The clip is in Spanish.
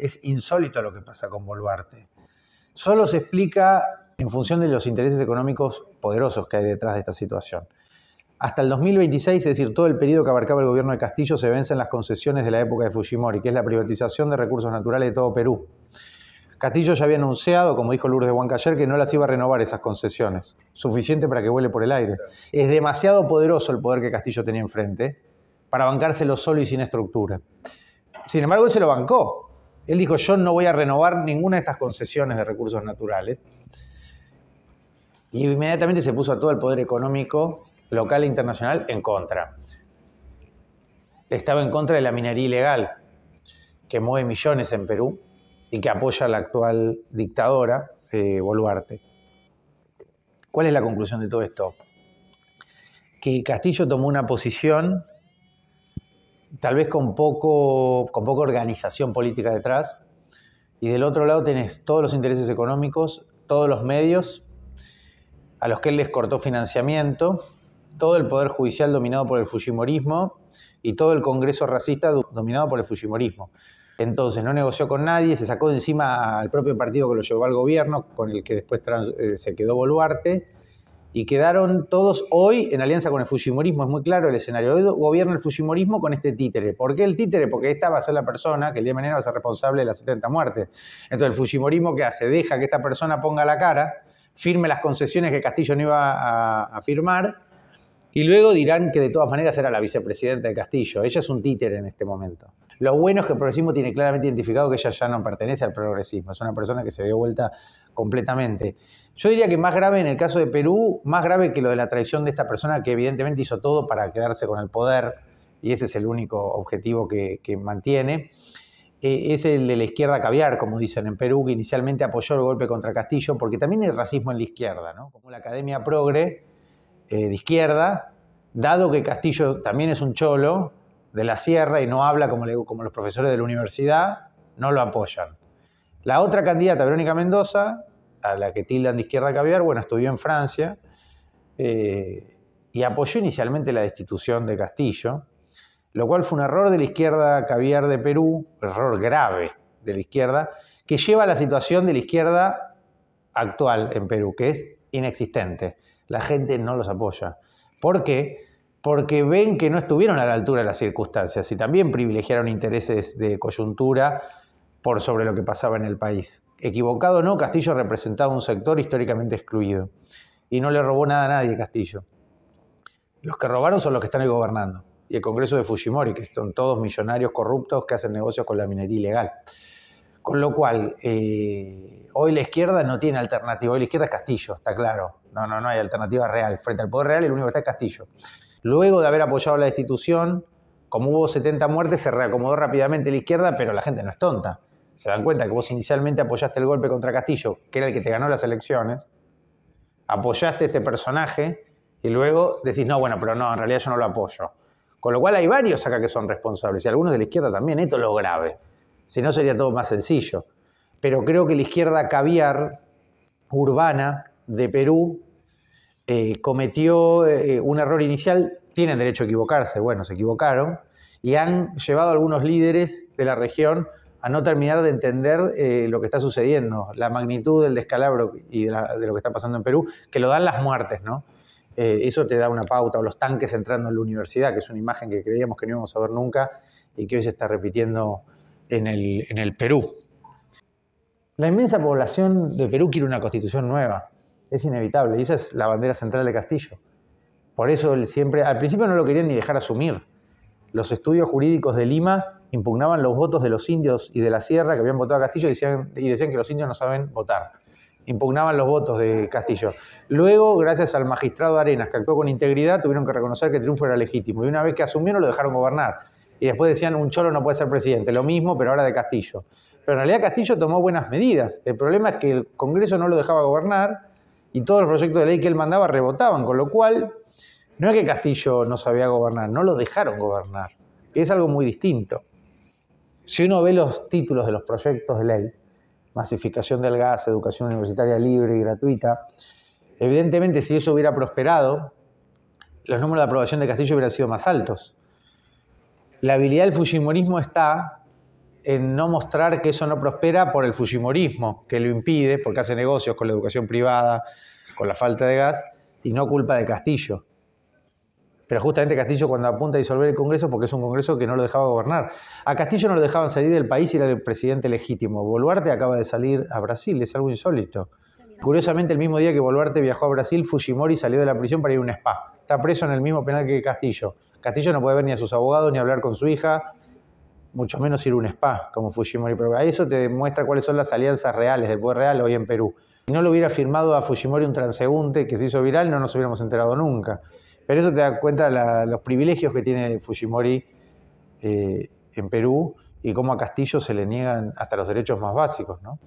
es insólito lo que pasa con Volvarte. Solo se explica en función de los intereses económicos poderosos que hay detrás de esta situación. Hasta el 2026, es decir, todo el periodo que abarcaba el gobierno de Castillo, se vencen las concesiones de la época de Fujimori, que es la privatización de recursos naturales de todo Perú. Castillo ya había anunciado, como dijo Lourdes Huancayer, que no las iba a renovar esas concesiones, suficiente para que vuele por el aire. Es demasiado poderoso el poder que Castillo tenía enfrente para bancárselo solo y sin estructura. Sin embargo, él se lo bancó. Él dijo, yo no voy a renovar ninguna de estas concesiones de recursos naturales. Y inmediatamente se puso a todo el poder económico local e internacional en contra. Estaba en contra de la minería ilegal, que mueve millones en Perú y que apoya a la actual dictadora, eh, Boluarte. ¿Cuál es la conclusión de todo esto? Que Castillo tomó una posición tal vez con poco, con poca organización política detrás. Y del otro lado tenés todos los intereses económicos, todos los medios a los que él les cortó financiamiento, todo el poder judicial dominado por el fujimorismo y todo el Congreso racista dominado por el fujimorismo. Entonces no negoció con nadie, se sacó de encima al propio partido que lo llevó al gobierno, con el que después eh, se quedó Boluarte y quedaron todos hoy en alianza con el Fujimorismo, es muy claro el escenario. Hoy gobierna el Fujimorismo con este títere. ¿Por qué el títere? Porque esta va a ser la persona que el día de mañana va a ser responsable de las 70 muertes. Entonces, el Fujimorismo, ¿qué hace? Deja que esta persona ponga la cara, firme las concesiones que Castillo no iba a, a firmar, y luego dirán que de todas maneras era la vicepresidenta de Castillo. Ella es un títere en este momento. Lo bueno es que el progresismo tiene claramente identificado que ella ya no pertenece al progresismo. Es una persona que se dio vuelta completamente. Yo diría que más grave en el caso de Perú, más grave que lo de la traición de esta persona que evidentemente hizo todo para quedarse con el poder y ese es el único objetivo que, mantiene. Eh, es el de la izquierda caviar, como dicen en Perú, que inicialmente apoyó el golpe contra Castillo, porque también hay racismo en la izquierda, ¿no? Como la Academia Progre eh, de izquierda, dado que Castillo también es un cholo de la sierra y no habla como, como los profesores de la universidad, no lo apoyan. La otra candidata, Verónica Mendoza, a la que tildan de izquierda caviar, bueno, estudió en Francia eh, y apoyó inicialmente la destitución de Castillo, lo cual fue un error de la izquierda caviar de Perú, error grave de la izquierda, que lleva a la situación de la izquierda actual en Perú, que es inexistente. La gente no los apoya. ¿Por qué? Porque ven que no estuvieron a la altura de las circunstancias y también privilegiaron intereses de coyuntura por sobre lo que pasaba en el país. Equivocado o no, Castillo representaba un sector históricamente excluido. Y no le robó nada a nadie Castillo. Los que robaron son los que están ahí gobernando. Y el Congreso de Fujimori, que son todos millonarios corruptos que hacen negocios con la minería ilegal. Con lo cual, eh, hoy la izquierda no tiene alternativa. Hoy la izquierda es Castillo, está claro. No, no, no hay alternativa real. Frente al poder real, el único que está es Castillo. Luego de haber apoyado la destitución, como hubo 70 muertes, se reacomodó rápidamente la izquierda, pero la gente no es tonta se dan cuenta que vos inicialmente apoyaste el golpe contra Castillo, que era el que te ganó las elecciones, apoyaste a este personaje y luego decís, no, bueno, pero no, en realidad yo no lo apoyo. Con lo cual hay varios acá que son responsables y algunos de la izquierda también, esto es lo grave. Si no sería todo más sencillo. Pero creo que la izquierda caviar urbana de Perú eh, cometió eh, un error inicial, tienen derecho a equivocarse, bueno, se equivocaron, y han llevado a algunos líderes de la región a no terminar de entender eh, lo que está sucediendo, la magnitud del descalabro y de, lo que está pasando en Perú, que lo dan las muertes, ¿no? Eh, eso te da una pauta, o los tanques entrando en la universidad, que es una imagen que creíamos que no íbamos a ver nunca y que hoy se está repitiendo en el, en el Perú. La inmensa población de Perú quiere una constitución nueva, es inevitable, y esa es la bandera central de Castillo. Por eso él siempre, al principio no lo querían ni dejar asumir. Los estudios jurídicos de Lima impugnaban los votos de los indios y de la sierra que habían votado a Castillo y decían, que los indios no saben votar. Impugnaban los votos de Castillo. Luego, gracias al magistrado Arenas, que actuó con integridad, tuvieron que reconocer que el triunfo era legítimo. Y una vez que asumieron, lo dejaron gobernar. Y después decían, un cholo no puede ser presidente. Lo mismo, pero ahora de Castillo. Pero en realidad Castillo tomó buenas medidas. El problema es que el Congreso no lo dejaba gobernar y todos los proyectos de ley que él mandaba rebotaban, con lo cual no es que Castillo no sabía gobernar, no lo dejaron gobernar. Es algo muy distinto. Si uno ve los títulos de los proyectos de ley, masificación del gas, educación universitaria libre y gratuita, evidentemente si eso hubiera prosperado, los números de aprobación de Castillo hubieran sido más altos. La habilidad del fujimorismo está en no mostrar que eso no prospera por el fujimorismo, que lo impide porque hace negocios con la educación privada, con la falta de gas, y no culpa de Castillo. Pero justamente Castillo cuando apunta a disolver el Congreso, porque es un Congreso que no lo dejaba gobernar. A Castillo no lo dejaban salir del país y era el presidente legítimo. Boluarte acaba de salir a Brasil, es algo insólito. Curiosamente, el mismo día que Boluarte viajó a Brasil, Fujimori salió de la prisión para ir a un spa. Está preso en el mismo penal que Castillo. Castillo no puede ver ni a sus abogados, ni hablar con su hija, mucho menos ir a un spa como Fujimori. Pero eso te demuestra cuáles son las alianzas reales del poder real hoy en Perú. Si no lo hubiera firmado a Fujimori un transeúnte que se hizo viral, no nos hubiéramos enterado nunca. Pero eso te da cuenta los privilegios que tiene Fujimori eh, en Perú y cómo a Castillo se le niegan hasta los derechos más básicos, ¿no?